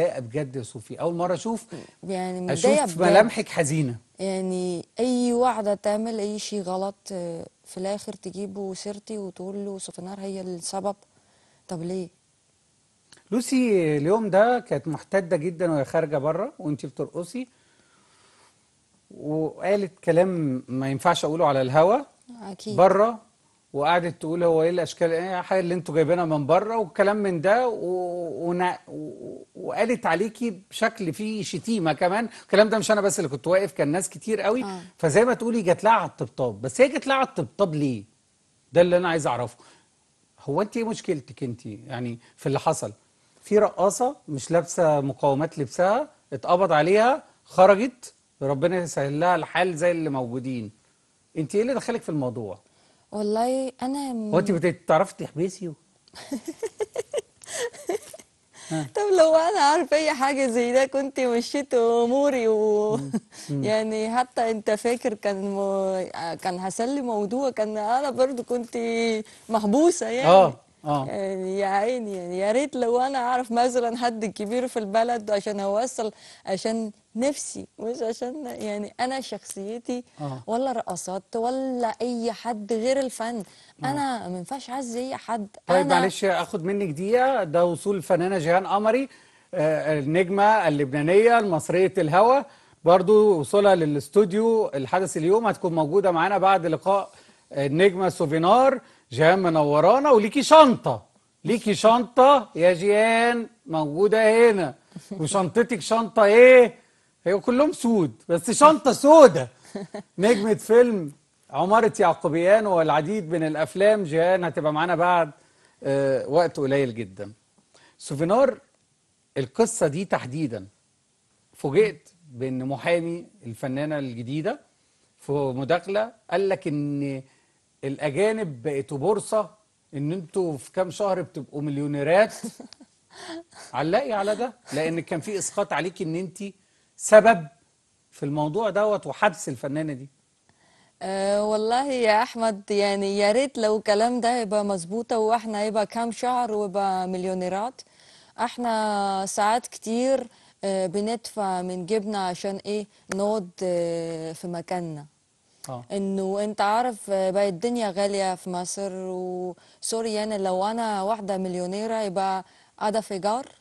متضايقه بجد يا صوفي اول مره اشوف يعني اشوف ملامحك حزينه يعني اي واحده تعمل اي شيء غلط آه، في الاخر تجيبه سيرتي وتقول له نار هي السبب طب ليه لوسي اليوم ده كانت محتده جدا وهي خارجه بره وانت بترقصي وقالت كلام ما ينفعش اقوله على الهوا اكيد بره وقعدت تقول هو ايه الاشكال ايه الحاجه اللي انتوا جايبينها من بره والكلام من ده و... و... وقالت عليكي بشكل فيه شتيمه كمان الكلام ده مش انا بس اللي كنت واقف كان ناس كتير قوي آه. فزي ما تقولي جت لها على الطبطاب بس هي جت لها على الطبطاب ليه ده اللي انا عايز اعرفه هو انت ايه مشكلتك انت يعني في اللي حصل في رقاصه مش لابسه مقومات لبسها اتقبض عليها خرجت ربنا يسهل لها الحال زي اللي موجودين انت ايه اللي دخلك في الموضوع والله انا هو انت بتعرفي تحبسي طب لو انا عارفه اي حاجه زي ده كنت مشيت اموري و يعني حتى انت فاكر كان م... كان هسلي موضوع كان انا برضو كنت محبوسه يعني اه آه. يعني يا عيني يعني يا ريت لو انا اعرف مثلا حد كبير في البلد عشان اوصل عشان نفسي مش عشان يعني انا شخصيتي آه. ولا رقصات ولا اي حد غير الفن آه. انا ما ينفعش اعز اي حد طيب أنا... معلش اخد منك دقيقه ده وصول الفنانه جيهان قمري آه النجمه اللبنانيه المصريه الهوى برضو وصولها للاستوديو الحدث اليوم هتكون موجوده معانا بعد لقاء آه، النجمه سوفينار جيهان منورانا وليكي شنطه ليكي شنطه يا جيهان موجوده هنا وشنطتك شنطه ايه هي كلهم سود بس شنطه سودة نجمه فيلم عماره يعقوبيان والعديد من الافلام جيهان هتبقى معانا بعد آه، وقت قليل جدا سوفينار القصه دي تحديدا فوجئت بان محامي الفنانه الجديده في مداخله قال لك ان الاجانب بقيتوا بورصه ان انتوا في كام شهر بتبقوا مليونيرات علقي على ده لان كان في اسقاط عليك ان انت سبب في الموضوع دوت وحبس الفنانه دي أه والله يا احمد يعني يا ريت لو الكلام ده يبقى مظبوطه واحنا يبقى كام شهر ويبقى مليونيرات احنا ساعات كتير آه، بندفع من جبنا عشان ايه نقعد آه، في مكاننا آه. انه انت عارف آه، بقى الدنيا غاليه في مصر وسوري يعني لو انا واحده مليونيره يبقى قاعده في جار